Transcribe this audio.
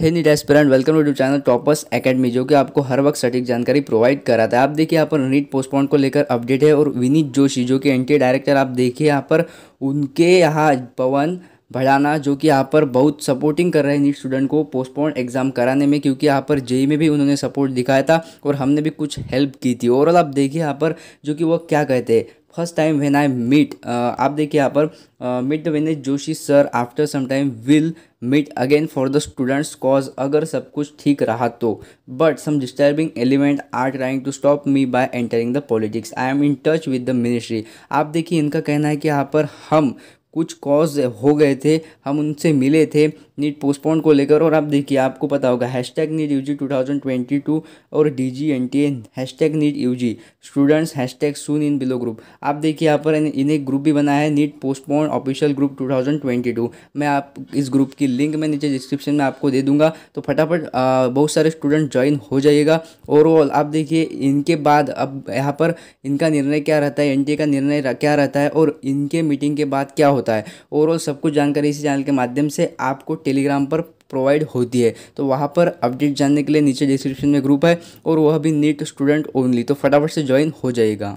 Hindi desperate welcome to channel Toppers Academy जो कि आपको हर वक्त सटीक जानकारी प्रोवाइड कराता है आप देखिए यहाँ पर नीट पोस्टपोन को लेकर अपडेट है और विनीत जोशी जो कि एनटीए डायरेक्टर आप देखिए यहाँ पर उनके यहाँ पवन भड़ाना जो कि यहाँ पर बहुत सपोर्टिंग कर रहे हैं नीट स्टूडेंट को पोस्टपोन एग्जाम कराने में क्योंकि यहाँ पर जेई में भी उन्होंने सपोर्ट दिखाया था और हमने भी कुछ हेल्प की थी ओवरऑल आप देखिए यहाँ पर जो कि वो क्या कहते हैं first time when I meet आप देखिए यहाँ पर meet the Vinesh Joshi sir after some time will meet again for the students cause अगर सब कुछ ठीक रहा तो but some disturbing element are trying to stop me by entering the politics I am in touch with the ministry आप देखिए इनका कहना है कि यहाँ पर हम कुछ कॉज हो गए थे हम उनसे मिले थे नीट पोस्टपोन को लेकर और आप देखिए आपको पता होगा hashtag NEET U G two thousand twenty two और D G N T N hashtag NEET U G students hashtag soon in below group आप देखिए यहाँ पर इन्हें ग्रुप भी बनाया है NEET postpone official group two thousand twenty two मैं आप इस ग्रुप की लिंक मैं नीचे डिस्क्रिप्शन में आपको दे दूंगा तो फटाफट बहुत सारे स्टूडेंट ज्वाइन हो जाइएगा ओवरऑल आप देखिए इनके बाद अब यहाँ पर इनका निर्णय क्या रहता है एन का निर्णय क्या रहता है और इनके मीटिंग के बाद क्या होता है ओवरऑल सब कुछ जानकारी इसी चैनल के माध्यम से आपको टेलीग्राम पर प्रोवाइड होती है तो वहाँ पर अपडेट जानने के लिए नीचे डिस्क्रिप्शन में ग्रुप है और वह भी नीट स्टूडेंट ओनली तो फटाफट से ज्वाइन हो जाएगा